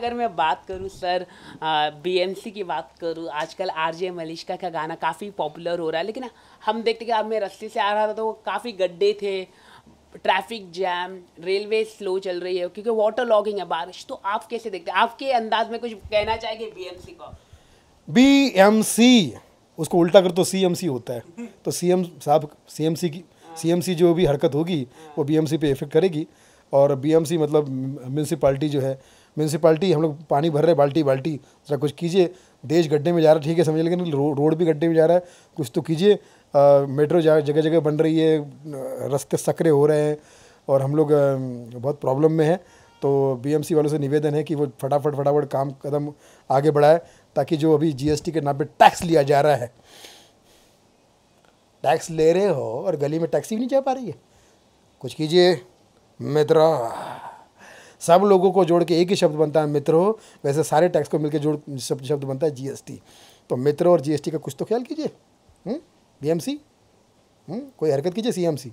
अगर मैं बात करूँ सर बीएमसी की बात करूँ आजकल आरजे मलिश्का का गाना काफ़ी पॉपुलर हो रहा है लेकिन हम देखते कि अब मैं रस्ते से आ रहा था तो काफ़ी गड्ढे थे ट्रैफिक जैम रेलवे स्लो चल रही है क्योंकि वाटर लॉगिंग है बारिश तो आप कैसे देखते हैं आपके अंदाज में कुछ कहना चाहेंगे सी को बी एम सी उसको उल्टा कर तो सी एम सी होता है तो सी एम साहब सी एम सी की सी एम सी जो भी हरकत होगी वो बी एम सी पे इफेक्ट करेगी और बी एम सी मतलब म्यूनसिपाल्टी जो है म्यूनसिपाल्टी हम लोग पानी भर रहे बाल्टी बाल्टी जरा कुछ कीजिए देश गड्ढे में जा रहा है ठीक है समझ लेकिन रोड भी गड्ढे में जा रहा है कुछ तो कीजिए मेट्रो जगह जगह बन रही है रस्ते सकरे हो रहे हैं और हम लोग बहुत प्रॉब्लम में हैं तो बीएमसी वालों से निवेदन है कि वो फटाफट फटाफट काम कदम आगे बढ़ाए ताकि जो अभी जीएसटी के नाम पे टैक्स लिया जा रहा है टैक्स ले रहे हो और गली में टैक्सी भी नहीं जा पा रही है कुछ कीजिए मित्रा सब लोगों को जोड़ के एक ही शब्द बनता है मित्र हो वैसे सारे टैक्स को मिलकर जोड़ शब्द शब्द बनता है जीएसटी तो मित्र और जीएसटी का कुछ तो ख्याल कीजिए बीएमसी हम्म? हम्म? कोई हरकत कीजिए सीएमसी